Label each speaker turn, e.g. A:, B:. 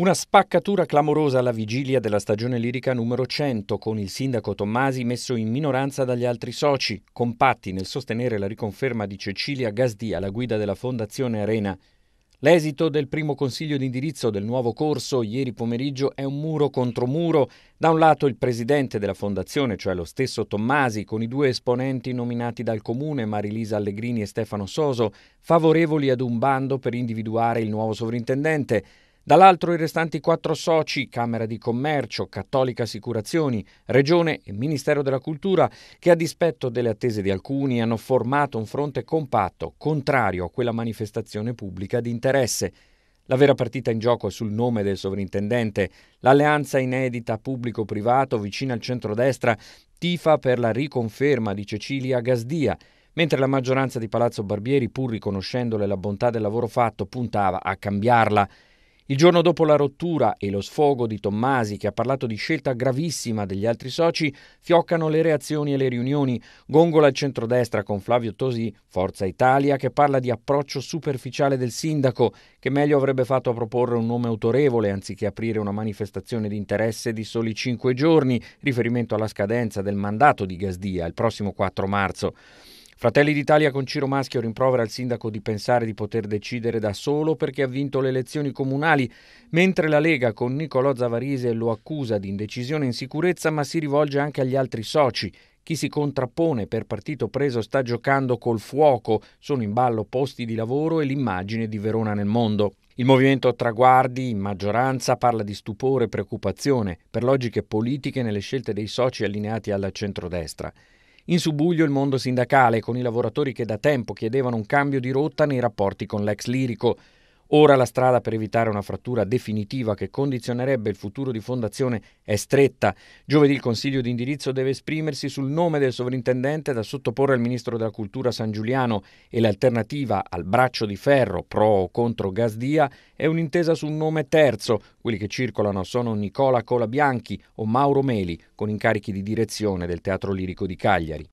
A: Una spaccatura clamorosa alla vigilia della stagione lirica numero 100, con il sindaco Tommasi messo in minoranza dagli altri soci, compatti nel sostenere la riconferma di Cecilia Gasdi alla guida della Fondazione Arena. L'esito del primo consiglio di indirizzo del nuovo corso ieri pomeriggio è un muro contro muro. Da un lato il presidente della fondazione, cioè lo stesso Tommasi, con i due esponenti nominati dal comune, Marilisa Allegrini e Stefano Soso, favorevoli ad un bando per individuare il nuovo sovrintendente. Dall'altro i restanti quattro soci, Camera di Commercio, Cattolica Assicurazioni, Regione e Ministero della Cultura, che a dispetto delle attese di alcuni hanno formato un fronte compatto, contrario a quella manifestazione pubblica di interesse. La vera partita in gioco è sul nome del sovrintendente. L'alleanza inedita pubblico-privato vicina al centrodestra tifa per la riconferma di Cecilia Gasdia, mentre la maggioranza di Palazzo Barbieri, pur riconoscendole la bontà del lavoro fatto, puntava a cambiarla. Il giorno dopo la rottura e lo sfogo di Tommasi, che ha parlato di scelta gravissima degli altri soci, fioccano le reazioni e le riunioni. Gongola il centrodestra con Flavio Tosi, Forza Italia, che parla di approccio superficiale del sindaco, che meglio avrebbe fatto a proporre un nome autorevole anziché aprire una manifestazione di interesse di soli cinque giorni, riferimento alla scadenza del mandato di Gasdia il prossimo 4 marzo. Fratelli d'Italia con Ciro Maschio rimprovera il sindaco di pensare di poter decidere da solo perché ha vinto le elezioni comunali, mentre la Lega con Nicolò Zavarise lo accusa di indecisione e insicurezza ma si rivolge anche agli altri soci. Chi si contrappone per partito preso sta giocando col fuoco, sono in ballo posti di lavoro e l'immagine di Verona nel mondo. Il movimento Traguardi, in maggioranza, parla di stupore e preoccupazione per logiche politiche nelle scelte dei soci allineati alla centrodestra. In subuglio il mondo sindacale, con i lavoratori che da tempo chiedevano un cambio di rotta nei rapporti con l'ex lirico. Ora la strada per evitare una frattura definitiva che condizionerebbe il futuro di fondazione è stretta. Giovedì il Consiglio di indirizzo deve esprimersi sul nome del sovrintendente da sottoporre al Ministro della Cultura San Giuliano e l'alternativa al braccio di ferro pro o contro Gasdia è un'intesa su un nome terzo. Quelli che circolano sono Nicola Colabianchi o Mauro Meli con incarichi di direzione del Teatro Lirico di Cagliari.